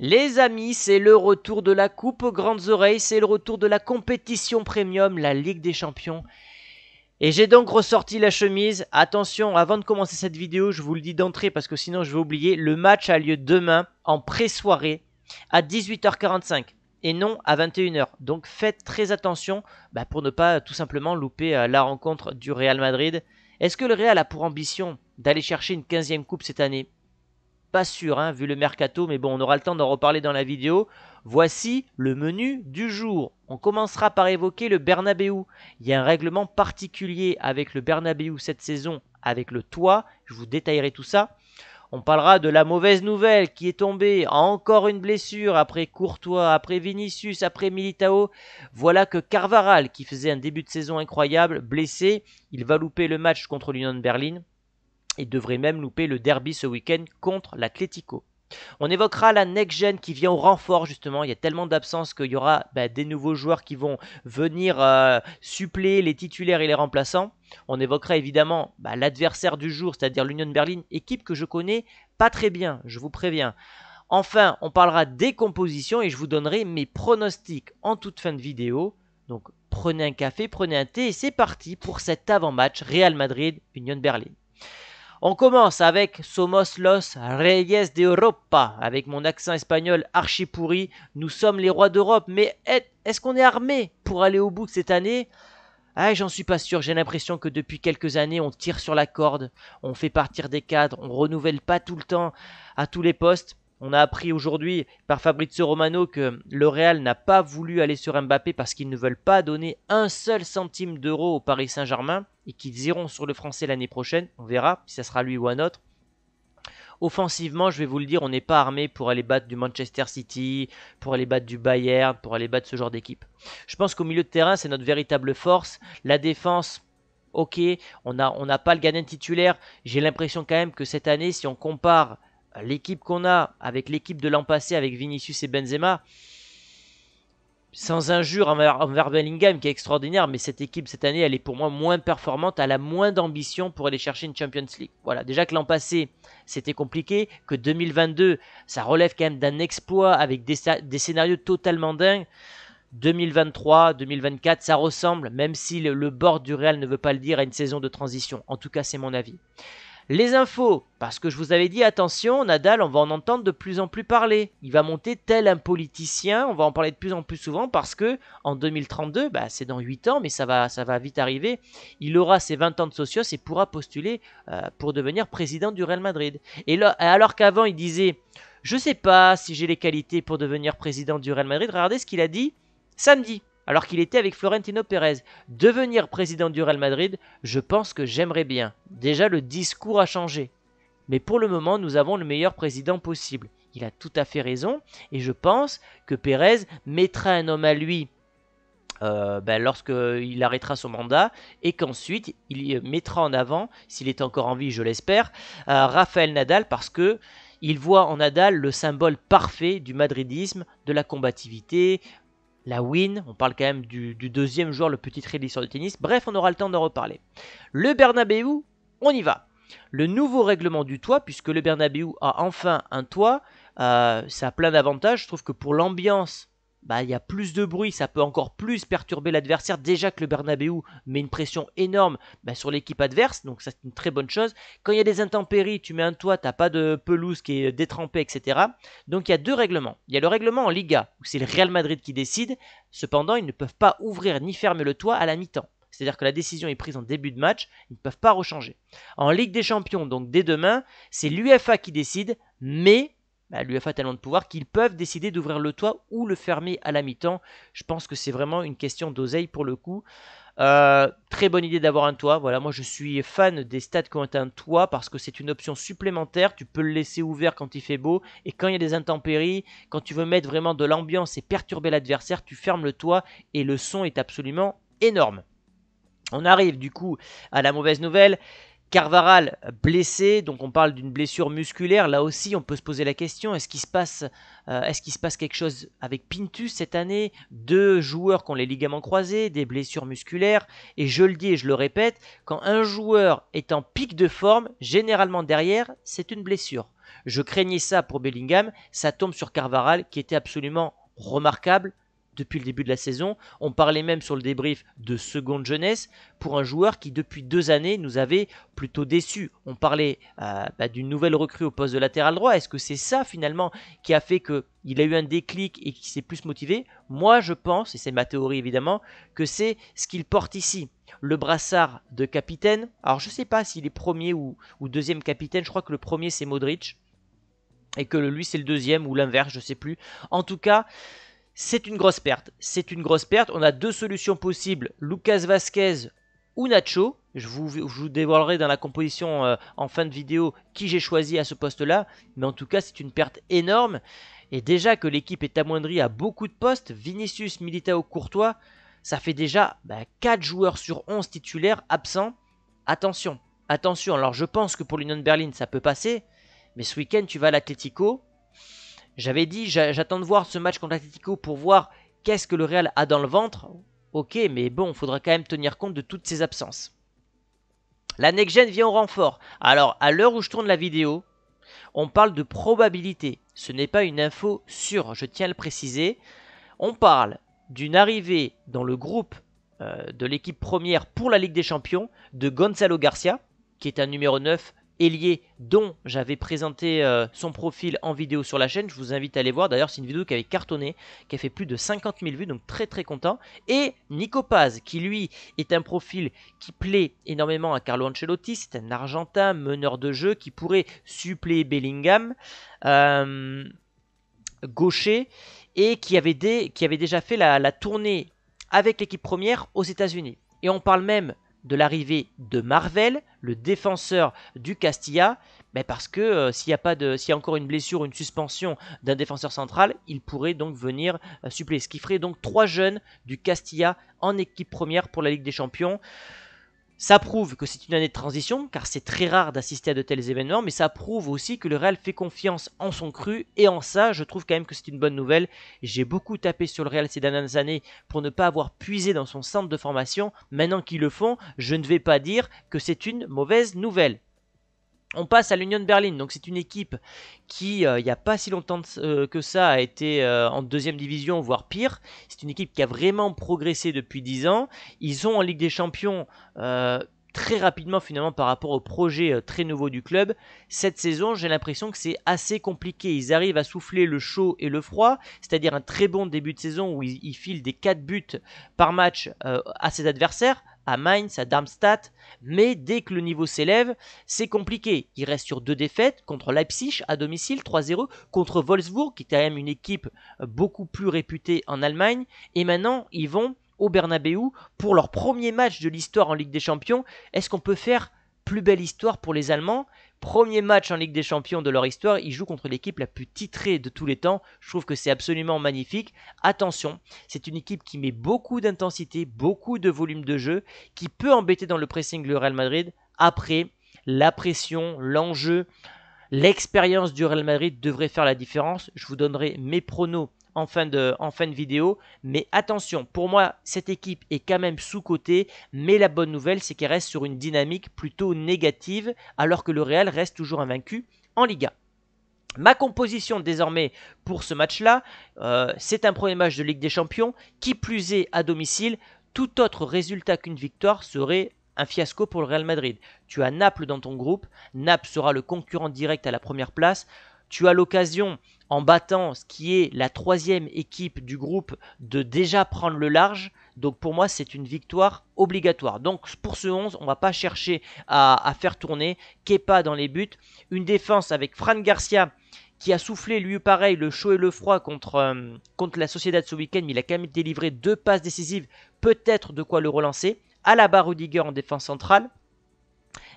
Les amis, c'est le retour de la coupe aux grandes oreilles, c'est le retour de la compétition premium, la Ligue des Champions. Et j'ai donc ressorti la chemise. Attention, avant de commencer cette vidéo, je vous le dis d'entrée parce que sinon je vais oublier, le match a lieu demain en pré-soirée à 18h45 et non à 21h. Donc faites très attention bah, pour ne pas tout simplement louper euh, la rencontre du Real Madrid. Est-ce que le Real a pour ambition d'aller chercher une 15e coupe cette année pas sûr, hein, vu le mercato, mais bon, on aura le temps d'en reparler dans la vidéo. Voici le menu du jour. On commencera par évoquer le Bernabeu. Il y a un règlement particulier avec le Bernabeu cette saison, avec le toit. Je vous détaillerai tout ça. On parlera de la mauvaise nouvelle qui est tombée, encore une blessure après Courtois, après Vinicius, après Militao. Voilà que Carvaral, qui faisait un début de saison incroyable, blessé, il va louper le match contre l'Union de Berlin et devrait même louper le derby ce week-end contre l'Atlético. On évoquera la next gen qui vient au renfort justement. Il y a tellement d'absences qu'il y aura bah, des nouveaux joueurs qui vont venir euh, suppléer les titulaires et les remplaçants. On évoquera évidemment bah, l'adversaire du jour, c'est-à-dire l'Union Berlin, équipe que je connais pas très bien, je vous préviens. Enfin, on parlera des compositions et je vous donnerai mes pronostics en toute fin de vidéo. Donc prenez un café, prenez un thé et c'est parti pour cet avant-match Real Madrid-Union Berlin. On commence avec Somos los Reyes de Europa. Avec mon accent espagnol archi pourri, nous sommes les rois d'Europe, mais est-ce qu'on est armé pour aller au bout de cette année ah, j'en suis pas sûr, j'ai l'impression que depuis quelques années on tire sur la corde, on fait partir des cadres, on renouvelle pas tout le temps à tous les postes. On a appris aujourd'hui par Fabrizio Romano que le Real n'a pas voulu aller sur Mbappé parce qu'ils ne veulent pas donner un seul centime d'euro au Paris Saint-Germain et qu'ils iront sur le français l'année prochaine. On verra si ça sera lui ou un autre. Offensivement, je vais vous le dire, on n'est pas armé pour aller battre du Manchester City, pour aller battre du Bayern, pour aller battre ce genre d'équipe. Je pense qu'au milieu de terrain, c'est notre véritable force. La défense, ok, on n'a pas le gagnant titulaire. J'ai l'impression quand même que cette année, si on compare l'équipe qu'on a avec l'équipe de l'an passé avec Vinicius et Benzema, sans injure envers, Bellingham qui est extraordinaire, mais cette équipe cette année, elle est pour moi moins performante, elle a moins d'ambition pour aller chercher une Champions League. Voilà, déjà que l'an passé, c'était compliqué, que 2022, ça relève quand même d'un exploit avec des, scénarios totalement dingues. 2023, 2024, ça ressemble, même si le, le bord du Real ne veut pas le dire, à une saison de transition. En tout cas, c'est mon avis. Les infos, parce que je vous avais dit attention, Nadal, on va en entendre de plus en plus parler. Il va monter tel un politicien, on va en parler de plus en plus souvent parce que en 2032, bah, c'est dans 8 ans, mais ça va, ça va vite arriver, il aura ses 20 ans de socios et pourra postuler euh, pour devenir président du Real Madrid. Et là, alors qu'avant il disait je sais pas si j'ai les qualités pour devenir président du Real Madrid, regardez ce qu'il a dit samedi alors qu'il était avec Florentino Pérez. Devenir président du Real Madrid, je pense que j'aimerais bien. Déjà, le discours a changé. Mais pour le moment, nous avons le meilleur président possible. Il a tout à fait raison, et je pense que Pérez mettra un homme à lui euh, ben, lorsqu'il arrêtera son mandat et qu'ensuite il mettra en avant, s'il est encore en vie, je l'espère, euh, Rafael Nadal parce que il voit en Nadal le symbole parfait du madridisme, de la combativité, la win, on parle quand même du, deuxième joueur le petit réalisateur de tennis, bref, on aura le temps d'en reparler. Le Bernabeu, on y va. Le nouveau règlement du toit, puisque le Bernabeu a enfin un toit, euh, ça a plein d'avantages, je trouve que pour l'ambiance bah, il y a plus de bruit, ça peut encore plus perturber l'adversaire. Déjà que le Bernabeu met une pression énorme bah, sur l'équipe adverse, donc ça c'est une très bonne chose. Quand il y a des intempéries, tu mets un toit, t'as pas de pelouse qui est détrempée, etc. Donc il y a deux règlements. Il y a le règlement en Liga, où c'est le Real Madrid qui décide, cependant ils ne peuvent pas ouvrir ni fermer le toit à la mi-temps. C'est-à-dire que la décision est prise en début de match, ils ne peuvent pas rechanger. En Ligue des Champions, donc dès demain, c'est l'UFA qui décide, mais bah, l'UEFA a tellement de pouvoir qu'ils peuvent décider d'ouvrir le toit ou le fermer à la mi-temps. Je pense que c'est vraiment une question d'oseille pour le coup. Euh, très bonne idée d'avoir un toit. Voilà, moi je suis fan des stades qui ont un toit parce que c'est une option supplémentaire. Tu peux le laisser ouvert quand il fait beau et quand il y a des intempéries, quand tu veux mettre vraiment de l'ambiance et perturber l'adversaire, tu fermes le toit et le son est absolument énorme. On arrive du coup à la mauvaise nouvelle, Carvaral blessé, donc on parle d'une blessure musculaire. Là aussi, on peut se poser la question euh, est-ce qu'il se passe, quelque chose avec Pintus cette année Deux joueurs qui ont les ligaments croisés, des blessures musculaires. Et je le dis et je le répète, quand un joueur est en pic de forme, généralement derrière, c'est une blessure. Je craignais ça pour Bellingham, ça tombe sur Carvaral qui était absolument remarquable, depuis le début de la saison. On parlait même sur le débrief de seconde jeunesse pour un joueur qui depuis deux années nous avait plutôt déçu... On parlait euh, bah, d'une nouvelle recrue au poste de latéral droit. Est-ce que c'est ça finalement qui a fait que il a eu un déclic et qui s'est plus motivé Moi je pense, et c'est ma théorie évidemment, que c'est ce qu'il porte ici. Le brassard de capitaine. Alors je ne sais pas s'il est premier ou, ou deuxième capitaine. Je crois que le premier c'est Modric et que lui c'est le deuxième ou l'inverse, je ne sais plus. En tout cas, c'est une grosse perte. C'est une grosse perte. On a deux solutions possibles, Lucas Vasquez ou Nacho. Je vous, dévoilerai dans la composition euh, en fin de vidéo qui j'ai choisi à ce poste-là. Mais en tout cas, c'est une perte énorme. Et déjà que l'équipe est amoindrie à beaucoup de postes, Vinicius, Militao, Courtois, ça fait déjà 4 bah, joueurs sur 11 titulaires absents. Attention, attention. Alors je pense que pour l'Union de Berlin, ça peut passer. Mais ce week-end, tu vas à l'Atletico. J'avais dit, j'attends de voir ce match contre Atletico pour voir qu'est-ce que le Real a dans le ventre. Ok, mais bon, faudra quand même tenir compte de toutes ces absences. La next vient au renfort. Alors, à l'heure où je tourne la vidéo, on parle de probabilité. Ce n'est pas une info sûre, je tiens à le préciser. On parle d'une arrivée dans le groupe euh, de l'équipe première pour la Ligue des Champions de Gonzalo Garcia, qui est un numéro 9 Ailier dont j'avais présenté euh, son profil en vidéo sur la chaîne. Je vous invite à aller voir. D'ailleurs, c'est une vidéo qui avait cartonné, qui a fait plus de 50 000 vues, donc très très content. Et Nico Paz, qui lui est un profil qui plaît énormément à Carlo Ancelotti. C'est un Argentin, meneur de jeu, qui pourrait suppléer Bellingham, euh, gaucher, et qui avait, déjà fait la, la tournée avec l'équipe première aux États-Unis. Et on parle même de l'arrivée de Marvel, le défenseur du Castilla, mais parce que euh, s'il y a pas de, s'il y a encore une blessure, ou une suspension d'un défenseur central, il pourrait donc venir euh, suppléer. Ce qui ferait donc trois jeunes du Castilla en équipe première pour la Ligue des Champions. Ça prouve que c'est une année de transition, car c'est très rare d'assister à de tels événements, mais ça prouve aussi que le Real fait confiance en son cru, et en ça, je trouve quand même que c'est une bonne nouvelle. J'ai beaucoup tapé sur le Real ces dernières années pour ne pas avoir puisé dans son centre de formation. Maintenant qu'ils le font, je ne vais pas dire que c'est une mauvaise nouvelle. On passe à l'Union de Berlin, donc c'est une équipe qui, euh, il n'y a pas si longtemps euh, que ça, a été euh, en deuxième division, voire pire. C'est une équipe qui a vraiment progressé depuis 10 ans. Ils ont en Ligue des Champions très rapidement finalement par rapport au projet très nouveau du club. Cette saison, j'ai l'impression que c'est assez compliqué. Ils arrivent à souffler le chaud et le froid, c'est-à-dire un très bon début de saison où ils, filent des 4 buts par match à ses adversaires, à Mainz, à Darmstadt, mais dès que le niveau s'élève, c'est compliqué. Il reste sur deux défaites contre Leipzig à domicile 3-0, contre Wolfsburg qui est quand même une équipe euh, beaucoup plus réputée en Allemagne, et maintenant ils vont au Bernabeu pour leur premier match de l'histoire en Ligue des Champions. Est-ce qu'on peut faire plus belle histoire pour les Allemands Premier match en Ligue des Champions de leur histoire, ils jouent contre l'équipe la plus titrée de tous les temps. Je trouve que c'est absolument magnifique. Attention, c'est une équipe qui met beaucoup d'intensité, beaucoup de volume de jeu, qui peut embêter dans le pressing le Real Madrid. Après, la pression, l'enjeu, L'expérience du Real Madrid devrait faire la différence. Je vous donnerai mes pronos en fin, de, vidéo. Mais attention, pour moi, cette équipe est quand même sous-cotée. Mais la bonne nouvelle, c'est qu'elle reste sur une dynamique plutôt négative, alors que le Real reste toujours invaincu en Liga. Ma composition désormais pour ce match-là, euh, c'est un premier match de Ligue des Champions, qui plus est à domicile. Tout autre résultat qu'une victoire serait un fiasco pour le Real Madrid. Tu as Naples dans ton groupe, Naples sera le concurrent direct à la première place. Tu as l'occasion, en battant ce qui est la troisième équipe du groupe, de déjà prendre le large. Donc pour moi, c'est une victoire obligatoire. Donc pour ce 11, on ne va pas chercher à, faire tourner Kepa dans les buts. Une défense avec Fran Garcia qui a soufflé lui pareil le chaud et le froid contre, euh, contre la Sociedad ce week-end, mais il a quand même délivré deux passes décisives, peut-être de quoi le relancer à la Rudiger en défense centrale.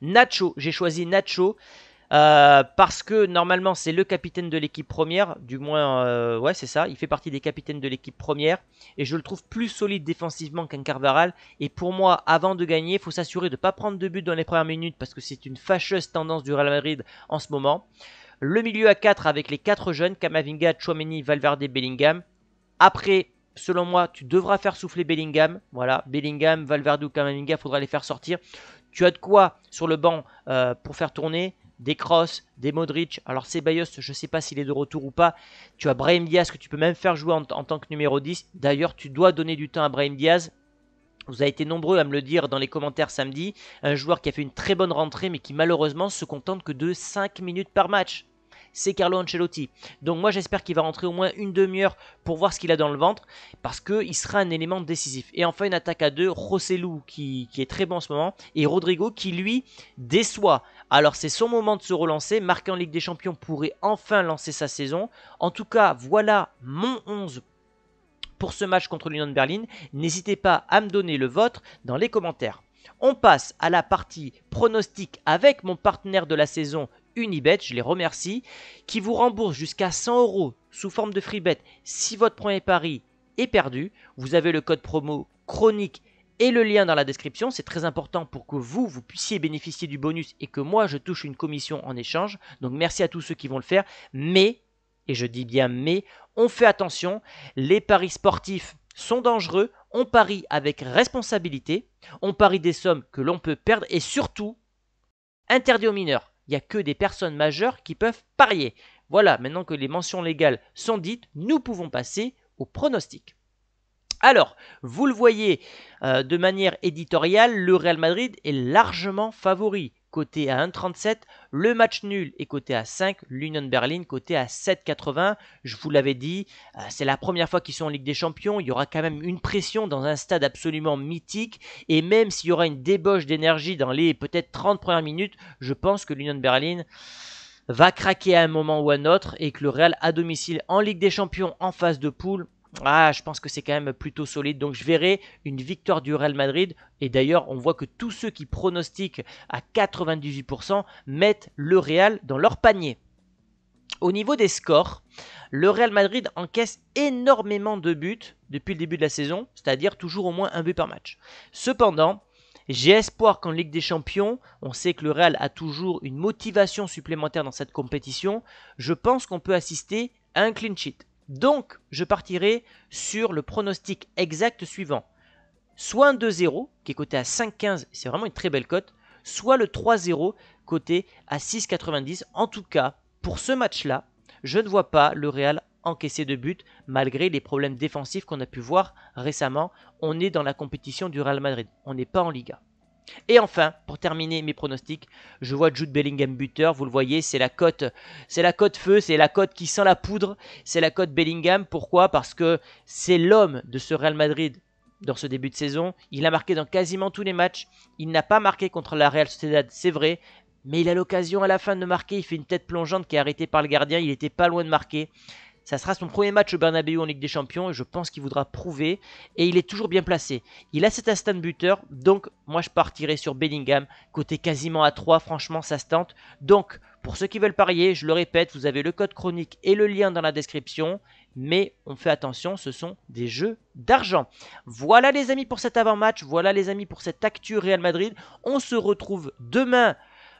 Nacho, j'ai choisi Nacho. Euh, parce que normalement c'est le capitaine de l'équipe première, du moins euh, ouais c'est ça, il fait partie des capitaines de l'équipe première et je le trouve plus solide défensivement qu'un Carvaral et pour moi avant de gagner il faut s'assurer de ne pas prendre de but dans les premières minutes parce que c'est une fâcheuse tendance du Real Madrid en ce moment. Le milieu à 4 avec les 4 jeunes, Kamavinga, Chouameni, Valverde, Bellingham. Après Selon moi, tu devras faire souffler Bellingham. Voilà, Bellingham, Valverde ou il faudra les faire sortir. Tu as de quoi sur le banc euh, pour faire tourner des Cross, des Modric. Alors Ceballos, je ne sais pas s'il est de retour ou pas. Tu as Brahim Diaz que tu peux même faire jouer en, tant que numéro 10. D'ailleurs, tu dois donner du temps à Brahim Diaz. Vous avez été nombreux à me le dire dans les commentaires samedi. Un joueur qui a fait une très bonne rentrée mais qui malheureusement se contente que de 5 minutes par match c'est Carlo Ancelotti. Donc moi j'espère qu'il va rentrer au moins une demi-heure pour voir ce qu'il a dans le ventre, parce qu'il sera un élément décisif. Et enfin une attaque à deux, Rossellou qui, qui est très bon en ce moment, et Rodrigo qui lui déçoit. Alors c'est son moment de se relancer, marqué en Ligue des Champions pourrait enfin lancer sa saison. En tout cas, voilà mon 11 pour ce match contre l'Union de Berlin. N'hésitez pas à me donner le vôtre dans les commentaires. On passe à la partie pronostic avec mon partenaire de la saison Unibet, je les remercie, qui vous rembourse jusqu'à 100 euros sous forme de free bet si votre premier pari est perdu. Vous avez le code promo chronique et le lien dans la description. C'est très important pour que vous, vous puissiez bénéficier du bonus et que moi, je touche une commission en échange. Donc merci à tous ceux qui vont le faire. Mais, et je dis bien mais, on fait attention, les paris sportifs sont dangereux, on parie avec responsabilité, on parie des sommes que l'on peut perdre et surtout, interdit aux mineurs il n'y a que des personnes majeures qui peuvent parier. Voilà, maintenant que les mentions légales sont dites, nous pouvons passer au pronostic. Alors, vous le voyez euh, de manière éditoriale, le Real Madrid est largement favori. Côté à 1,37. Le match nul est coté à 5. L'Union Berlin coté à 7,80. Je vous l'avais dit, euh, c'est la première fois qu'ils sont en Ligue des Champions. Il y aura quand même une pression dans un stade absolument mythique. Et même s'il y aura une débauche d'énergie dans les peut-être 30 premières minutes, je pense que l'Union Berlin va craquer à un moment ou à un autre et que le Real à domicile en Ligue des Champions en phase de poule ah, je pense que c'est quand même plutôt solide. Donc je verrai une victoire du Real Madrid. Et d'ailleurs, on voit que tous ceux qui pronostiquent à 98% mettent le Real dans leur panier. Au niveau des scores, le Real Madrid encaisse énormément de buts depuis le début de la saison, c'est-à-dire toujours au moins un but par match. Cependant, j'ai espoir qu'en Ligue des Champions, on sait que le Real a toujours une motivation supplémentaire dans cette compétition, je pense qu'on peut assister à un clean sheet. Donc, je partirai sur le pronostic exact suivant. Soit un 2-0, qui est coté à 5,15, c'est vraiment une très belle cote, soit le 3-0, coté à 6,90. En tout cas, pour ce match-là, je ne vois pas le Real encaisser de but malgré les problèmes défensifs qu'on a pu voir récemment. On est dans la compétition du Real Madrid, on n'est pas en Liga. Et enfin, pour terminer mes pronostics, je vois Jude Bellingham buteur. Vous le voyez, c'est la cote, c'est la cote feu, c'est la cote qui sent la poudre, c'est la cote Bellingham. Pourquoi Parce que c'est l'homme de ce Real Madrid dans ce début de saison. Il a marqué dans quasiment tous les matchs. Il n'a pas marqué contre la Real Sociedad, c'est vrai, mais il a l'occasion à la fin de marquer. Il fait une tête plongeante qui est arrêtée par le gardien. Il était pas loin de marquer. Ça sera son premier match au Bernabeu en Ligue des Champions et je pense qu'il voudra prouver. Et il est toujours bien placé. Il a cet instant buteur, donc moi je partirai sur Bellingham, côté quasiment à 3, franchement ça se tente. Donc pour ceux qui veulent parier, je le répète, vous avez le code chronique et le lien dans la description. Mais on fait attention, ce sont des jeux d'argent. Voilà les amis pour cet avant-match, voilà les amis pour cette actu Real Madrid. On se retrouve demain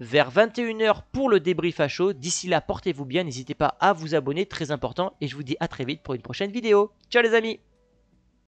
vers 21h pour le débrief à chaud. D'ici là, portez-vous bien, n'hésitez pas à vous abonner, très important, et je vous dis à très vite pour une prochaine vidéo. Ciao les amis